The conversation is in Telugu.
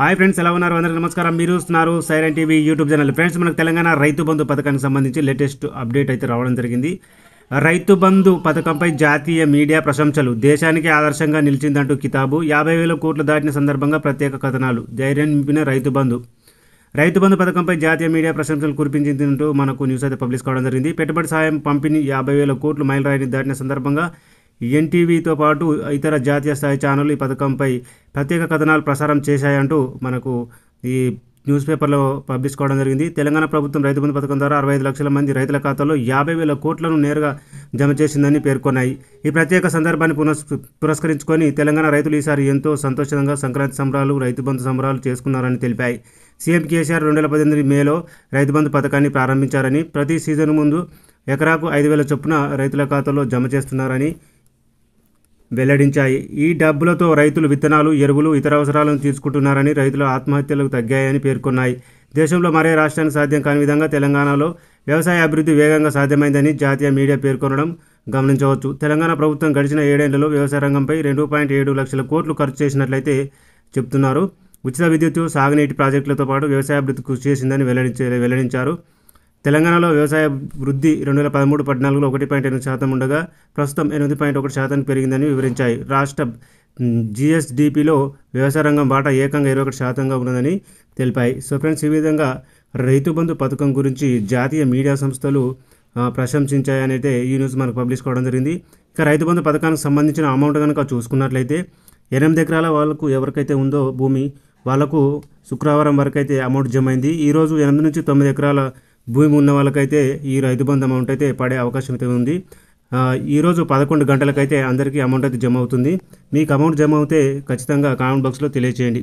హాయ్ ఫ్రెండ్స్ ఎలా ఉన్నారు అందరికీ నమస్కారం మీరు చూస్తున్నారు Siren TV YouTube channel friends మనకు తెలంగాణ రైతు బంధు పథకానికి సంబంధించి లేటెస్ట్ అప్డేట్ అయితే రావడం జరిగింది రైతు బంధు పథకంపై జాతీయ మీడియా ప్రశంసలు దేశానికి ఆదర్శంగా నిలిచిందంటూ కితాబు యాభై వేల కోట్లు దాటిన సందర్భంగా ప్రత్యేక కథనాలు ధైర్యం నింపిన రైతు బంధు రైతు బంధు పథకంపై జాతీయ మీడియా ప్రశంసలు కురిపించిందంటూ మనకు న్యూస్ అయితే పబ్లిష్ కావడం జరిగింది పెట్టుబడి సాయం పంపిణీ యాభై వేల కోట్లు మైలు రాయిని దాటిన సందర్భంగా ఎన్టీవీతో పాటు ఇతర జాతీయ స్థాయి ఛానళ్ళు ఈ పథకంపై ప్రత్యేక కథనాలు ప్రసారం చేశాయంటూ మనకు ఈ న్యూస్ పేపర్లో పబ్లిష్ కావడం జరిగింది తెలంగాణ ప్రభుత్వం రైతు బంధు పథకం ద్వారా అరవై ఐదు లక్షల మంది రైతుల ఖాతాలో యాభై వేల కోట్లను నేరుగా జమ చేసిందని పేర్కొన్నాయి ఈ ప్రత్యేక సందర్భాన్ని పునస్ పురస్కరించుకొని తెలంగాణ రైతులు ఈసారి ఎంతో సంతోషంగా సంక్రాంతి సంబరాలు రైతు బంధు సంబరాలు చేసుకున్నారని తెలిపాయి సీఎం కేసీఆర్ రెండు వేల పద్దెనిమిది మేలో రైతు బంధు పథకాన్ని ప్రారంభించారని ప్రతి సీజన్ ముందు ఎకరాకు ఐదు వేల చొప్పున రైతుల ఖాతాలో జమ చేస్తున్నారని వెల్లడించాయి ఈ డబ్బులతో రైతులు విత్తనాలు ఎరువులు ఇతర అవసరాలను తీసుకుంటున్నారని రైతుల ఆత్మహత్యలకు తగ్గాయని పేర్కొన్నాయి దేశంలో మరే రాష్ట్రానికి సాధ్యం కాని విధంగా తెలంగాణలో వ్యవసాయ అభివృద్ధి వేగంగా సాధ్యమైందని జాతీయ మీడియా పేర్కొనడం గమనించవచ్చు తెలంగాణ ప్రభుత్వం గడిచిన ఏడేళ్లలో వ్యవసాయ రంగంపై రెండు పాయింట్ ఏడు లక్షల కోట్లు ఖర్చు చేసినట్లయితే చెప్తున్నారు ఉచిత విద్యుత్ సాగునీటి ప్రాజెక్టులతో పాటు వ్యవసాయ అభివృద్ధి కృషి చేసిందని వెల్లడించారు తెలంగాణలో వ్యవసాయ వృద్ధి రెండు వేల పదమూడు పద్నాలుగులో ఒకటి పాయింట్ ఎనిమిది శాతం ఉండగా ప్రస్తుతం ఎనిమిది పాయింట్ ఒకటి శాతం పెరిగిందని వివరించాయి రాష్ట్ర జిఎస్డిపిలో వ్యవసాయ రంగం బాట ఏకంగా ఇరవై ఒకటి శాతంగా ఉన్నదని తెలిపాయి సో ఫ్రెండ్స్ ఈ విధంగా రైతు బంధు పథకం గురించి జాతీయ మీడియా సంస్థలు ప్రశంసించాయని అయితే ఈ న్యూస్ మనకు పబ్లిష్ కావడం జరిగింది ఇక రైతు బంధు పథకానికి సంబంధించిన అమౌంట్ కనుక చూసుకున్నట్లయితే ఎనిమిది ఎకరాల వాళ్ళకు ఎవరికైతే ఉందో భూమి వాళ్లకు శుక్రవారం వరకు అయితే అమౌంట్ జమ అయింది ఈరోజు ఎనిమిది నుంచి తొమ్మిది ఎకరాల భూమి ఉన్న వాళ్ళకైతే ఈ రైతు బంధు అమౌంట్ అయితే పడే అవకాశం అయితే ఉంది ఈరోజు పదకొండు గంటలకైతే అందరికీ అమౌంట్ అయితే జమ అవుతుంది మీకు అమౌంట్ జమ అవుతే ఖచ్చితంగా కామెంట్ బాక్స్లో తెలియజేయండి